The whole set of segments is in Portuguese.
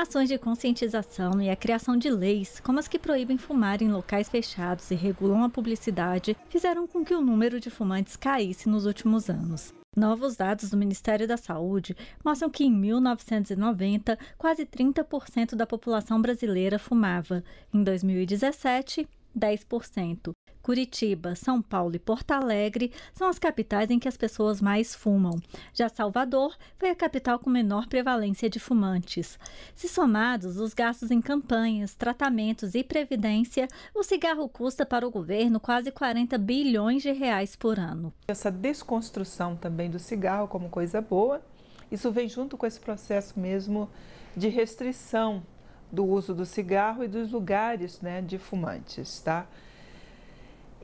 ações de conscientização e a criação de leis, como as que proíbem fumar em locais fechados e regulam a publicidade, fizeram com que o número de fumantes caísse nos últimos anos. Novos dados do Ministério da Saúde mostram que em 1990, quase 30% da população brasileira fumava. Em 2017, 10%. Curitiba, São Paulo e Porto Alegre são as capitais em que as pessoas mais fumam. Já Salvador foi a capital com menor prevalência de fumantes. Se somados os gastos em campanhas, tratamentos e previdência, o cigarro custa para o governo quase 40 bilhões de reais por ano. Essa desconstrução também do cigarro como coisa boa, isso vem junto com esse processo mesmo de restrição do uso do cigarro e dos lugares né, de fumantes. Tá?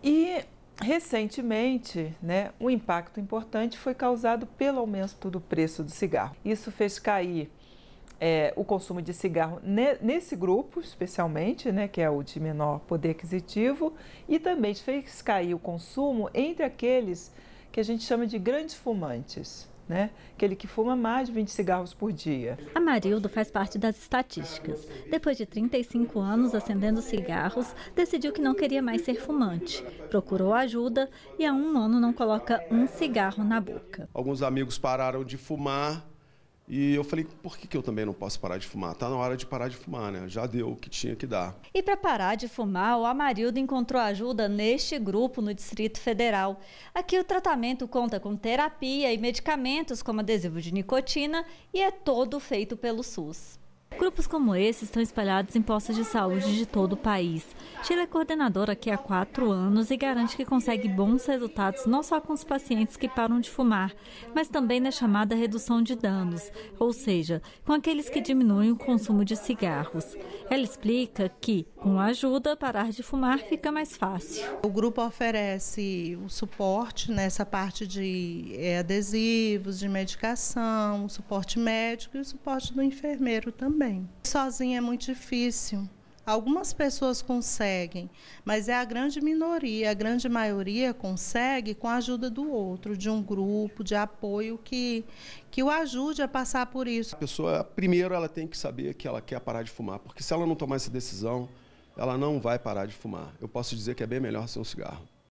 E recentemente, né, um impacto importante foi causado pelo aumento do preço do cigarro. Isso fez cair é, o consumo de cigarro nesse grupo, especialmente, né, que é o de menor poder aquisitivo, e também fez cair o consumo entre aqueles que a gente chama de grandes fumantes né? Aquele que fuma mais de 20 cigarros por dia. A Marildo faz parte das estatísticas. Depois de 35 anos acendendo cigarros, decidiu que não queria mais ser fumante. Procurou ajuda e há um ano não coloca um cigarro na boca. Alguns amigos pararam de fumar e eu falei, por que, que eu também não posso parar de fumar? Tá na hora de parar de fumar, né? Já deu o que tinha que dar. E para parar de fumar, o Amarildo encontrou ajuda neste grupo no Distrito Federal. Aqui o tratamento conta com terapia e medicamentos como adesivo de nicotina e é todo feito pelo SUS. Grupos como esse estão espalhados em postos de saúde de todo o país. Sheila é coordenadora aqui há quatro anos e garante que consegue bons resultados não só com os pacientes que param de fumar, mas também na chamada redução de danos, ou seja, com aqueles que diminuem o consumo de cigarros. Ela explica que, com a ajuda, parar de fumar fica mais fácil. O grupo oferece o suporte nessa parte de eh, adesivos, de medicação, o suporte médico e o suporte do enfermeiro também. Sozinha é muito difícil. Algumas pessoas conseguem, mas é a grande minoria, a grande maioria consegue com a ajuda do outro, de um grupo, de apoio que, que o ajude a passar por isso. A pessoa, primeiro, ela tem que saber que ela quer parar de fumar, porque se ela não tomar essa decisão, ela não vai parar de fumar. Eu posso dizer que é bem melhor sem um cigarro.